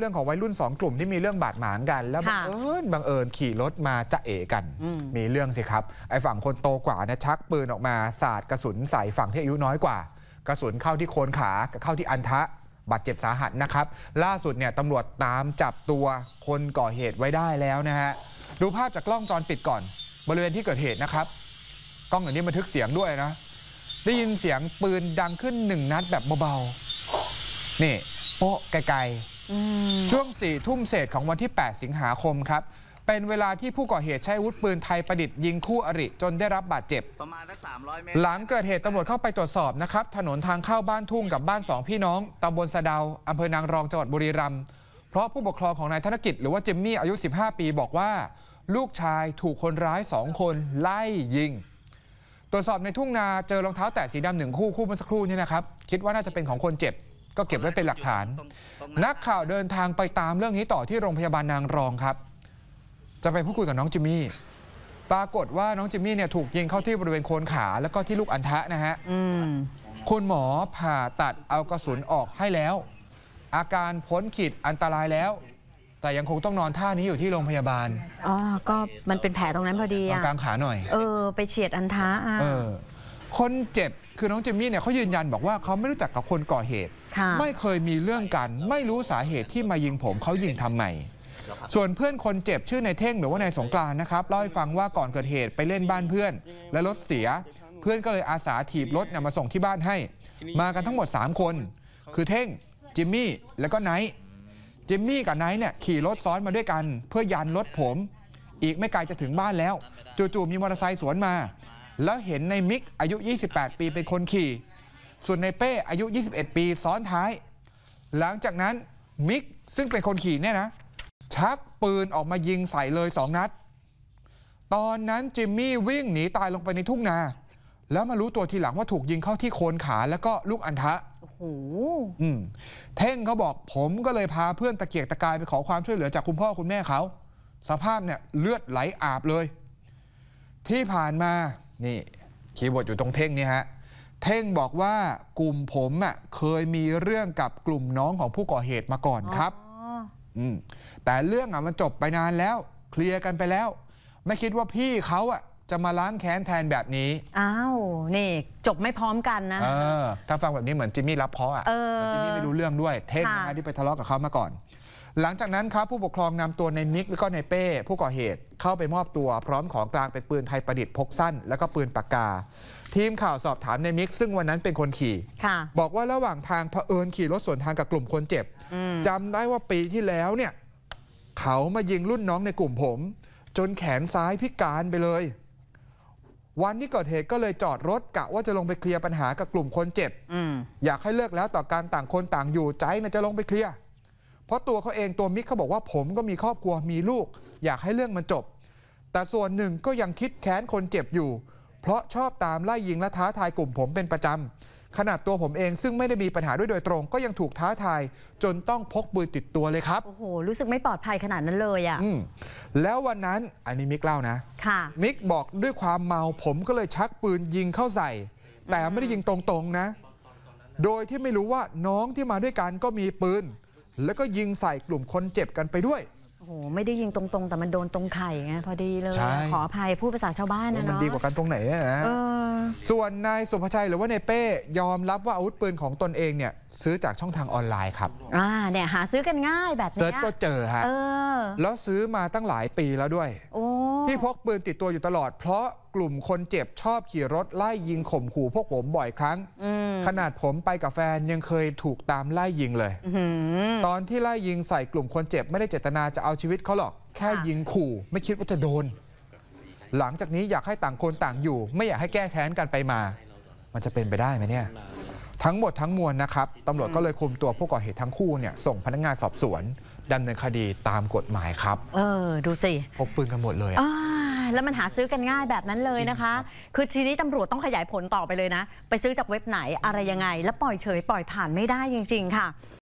เรื่องของวัยรุ่น 2 กลุ่มที่มีเรื่องบาดหมางกัน แล้วบังเอิญบังเอิญขี่รถมาจะเอกัน มีเรื่องสิครับ ไอ้ฝั่งคนโตกว่านะชักปืนออกมา สาดกระสุนใส่ฝั่งที่อายุน้อยกว่า กระสุนเข้าที่โคนขากับเข้าที่อันทะบาดเจ็บสาหัสนะครับ ล่าสุดเนี่ยตำรวจตามจับตัวคนก่อเหตุไว้ได้แล้วนะฮะ ดูภาพจากกล้องจรปิดก่อน บริเวณที่เกิดเหตุนะครับกล้องอย่างนี้บันทึกเสียงด้วยนะได้ยินเสียงปืนดังขึ้นหนึ่งนัดแบบเบาๆนี่โป๊ะไกลๆช่วงสี่ทุ่มเศษของวันที่ 8 สิงหาคมครับ เป็นเวลาที่ผู้ก่อเหตุใช้วุธปืนไทยประดิษฐ์ยิงคู่อริจนได้รับบาดเจ็บประมาณสัก้อยเมตรหลังเกิดเหตุตำรวจเข้าไปตรวจสอบนะครับ ถนนทางเข้าบ้านทุ่งกับบ้านสองพี่น้องตำบลสะเดาอำเภอนางรองจังหวัดบุรีรัมย์เพราะผู้ปกครองของนายธนกิจหรือว่าจิมมี่อายุ 15 ปีบอกว่า ลูกชายถูกคนร้ายสองคนไล่ยิง ตรวจสอบในทุ่งนาเจอรองเท้าแตะสีดำหนึ่งคู่คู่เมื่อสักครู่นี่นะครับคิดว่าน่าจะเป็นของคนเจ็บก็เก็บไว้เป็นหลักฐาน นักข่าวเดินทางไปตามเรื่องนี้ต่อที่โรงพยาบาลนางรองครับ จะไปพูดคุยกับน้องจิมมี่ปรากฏว่าน้องจิมมี่เนี่ยถูกยิงเข้าที่บริเวณโคนขาแล้วก็ที่ลูกอัณฑะนะฮะคุณหมอผ่าตัดเอากระสุนออกให้แล้ว อาการพ้นขีดอันตรายแล้ว แต่ยังคงต้องนอนท่านี้อยู่ที่โรงพยาบาลอ๋อก็มันเป็นแผลตรงนั้นพอดีอะกลางขาหน่อย เออไปเฉียดอันทอ่ะคนเจ็บคือน้องจิมมี่เนี่ยเขายืนยันบอกว่าเขาไม่รู้จักกับคนก่อเหตุไม่เคยมีเรื่องกันไม่รู้สาเหตุที่มายิงผมเขายิงทำไม ส่วนเพื่อนคนเจ็บชื่อในเท่งหรือว่านายสงกรานนะครับเล่าให้ฟังว่าก่อนเกิดเหตุไปเล่นบ้านเพื่อนและรถเสีย เพื่อนก็เลยอาสาถีบรถนำมาส่งที่บ้านให้ มากันทั้งหมด 3 คนคือเท่งจิมมี่ แล้วก็ไนท์จิมมี่กับไนท์เนี่ยขี่รถซ้อนมาด้วยกันเพื่อยันรถผม อีกไม่ไกลจะถึงบ้านแล้ว จู่ๆมีมอเตอร์ไซค์สวนมาแล้วเห็นในมิกอายุ 28 ปีเป็นคนขี่ส่วนในเป้ อายุ 21 ปีซ้อนท้าย หลังจากนั้น มิกซึ่งเป็นคนขี่เนี่ยนะ ชักปืนออกมายิงใส่เลยสองนัด ตอนนั้น จิมมี่วิ่งหนีตายลงไปในทุ่งนา แล้วมารู้ตัวทีหลังว่าถูกยิงเข้าที่โคนขา แล้วก็ลูกอันทะ โอ้โหเท่งเขาบอกผมก็เลยพาเพื่อนตะเกียกตะกายไปขอความช่วยเหลือจากคุณพ่อ คุณแม่เขาสภาพเนี่ยเลือดไหลอาบเลย ที่ผ่านมานี่คีย์บอร์ดอยู่ตรงเท่งนี่ฮะเท่งบอกว่ากลุ่มผมอ่ะ เคยมีเรื่องกับกลุ่มน้องของผู้ก่อเหตุมาก่อนครับอืม แต่เรื่องอ่ะมันจบไปนานแล้ว เคลียร์กันไปแล้ว ไม่คิดว่าพี่เขาอ่ะจะมาล้างแค้นแทนแบบนี้ อ้าว นี่ จบไม่พร้อมกันนะ เออ ถ้าฟังแบบนี้เหมือนจิมมี่รับเพาะอ่ะจิมมี่ไม่รู้เรื่องด้วย เท่งนะที่ไปทะเลาะกับเขามาก่อนหลังจากนั้นครับ ผู้ปกครองนำตัวในมิกแล้วก็ในเป้ผู้ก่อเหตุเข้าไปมอบตัว พร้อมของกลางเป็นปืนไทยประดิษฐ์พกสั้น แล้วก็ปืนปากกา ทีมข่าวสอบถามในมิก ซึ่งวันนั้นเป็นคนขี่บอกว่าระหว่างทางเผอิญขี่รถสวนทางกับกลุ่มคนเจ็บ จำได้ว่าปีที่แล้วเนี่ยเขามายิงรุ่นน้องในกลุ่มผม จนแขนซ้ายพิการไปเลย วันที่เกิดเหตุก็เลยจอดรถกะว่าจะลงไปเคลียร์ปัญหากับกลุ่มคนเจ็บออยากให้เลิกแล้วต่อการต่างคนต่างอยู่ใจนะจะลงไปเคลียร์พราะตัวเขาเองตัวมิกเขาบอกว่าผมก็มีครอบครัวมีลูก อยากให้เรื่องมันจบ แต่ส่วนหนึ่งก็ยังคิดแค้นคนเจ็บอยู่ เพราะชอบตามไล่ยิงและท้าทายกลุ่มผมเป็นประจำขนาดตัวผมเองซึ่งไม่ได้มีปัญหาด้วยโดยตรง ก็ยังถูกท้าทายจนต้องพกปืนติดตัวเลยครับ โอ้โหรู้สึกไม่ปลอดภัยขนาดนั้นเลยอะ่ะอืมแล้ววันนั้นอันนี้มิกเล่านะค่ะ มิกบอกด้วยความเมาผมก็เลยชักปืนยิงเข้าใส่แต่ไม่ได้ยิงตรงๆนะ โดยที่ไม่รู้ว่าน้องที่มาด้วยกันก็มีปืนแล้วก็ยิงใส่กลุ่มคนเจ็บกันไปด้วย โอ้โหไม่ได้ยิงตรงๆ แต่มันโดนตรงไข่ไงพอดีเลย ขออภัยพูดภาษาชาวบ้านนะเนาะ มันดีกว่ากันตรงไหนอะนะส่วนนายสุภชัยหรือว่าในเป้ ยอมรับว่าอาวุธปืนของตนเองเนี่ย ซื้อจากช่องทางออนไลน์ครับ อ่า เนี่ยหาซื้อกันง่ายแบบนี้เนี้ร์ชก็เจอฮะเออแล้วซื้อมาตั้งหลายปีแล้วด้วยที่พกปืนติดตัวอยู่ตลอดเพราะกลุ่มคนเจ็บชอบขี่รถไล่ยิงข่มขู่พวกผมบ่อยครั้งอืขนาดผมไปกับแฟนยังเคยถูกตามไล่ยิงเลยตอนที่ไล่ยิงใส่กลุ่มคนเจ็บไม่ได้เจตนาจะเอาชีวิตเขาหรอก แค่ยิงขู่ ไม่คิดว่าจะโดน หลังจากนี้อยากให้ต่างคนต่างอยู่ ไม่อยากให้แก้แค้นกันไปมา มันจะเป็นไปได้ไหมเนี่ย ทั้งหมดทั้งมวลนะครับตำรวจก็เลยคุมตัวผู้ก่อเหตุทั้งคู่เนี่ยส่งพนักงงานสอบสวนดำเนินคดีตามกฎหมายครับเออดูสิพกปืนกันหมดเลยอ่ะแล้วมันหาซื้อกันง่ายแบบนั้นเลยนะคะ คือทีนี้ตำรวจต้องขยายผลต่อไปเลยนะ ไปซื้อจากเว็บไหนอะไรยังไง แล้วปล่อยเฉยปล่อยผ่านไม่ได้จริงๆค่ะ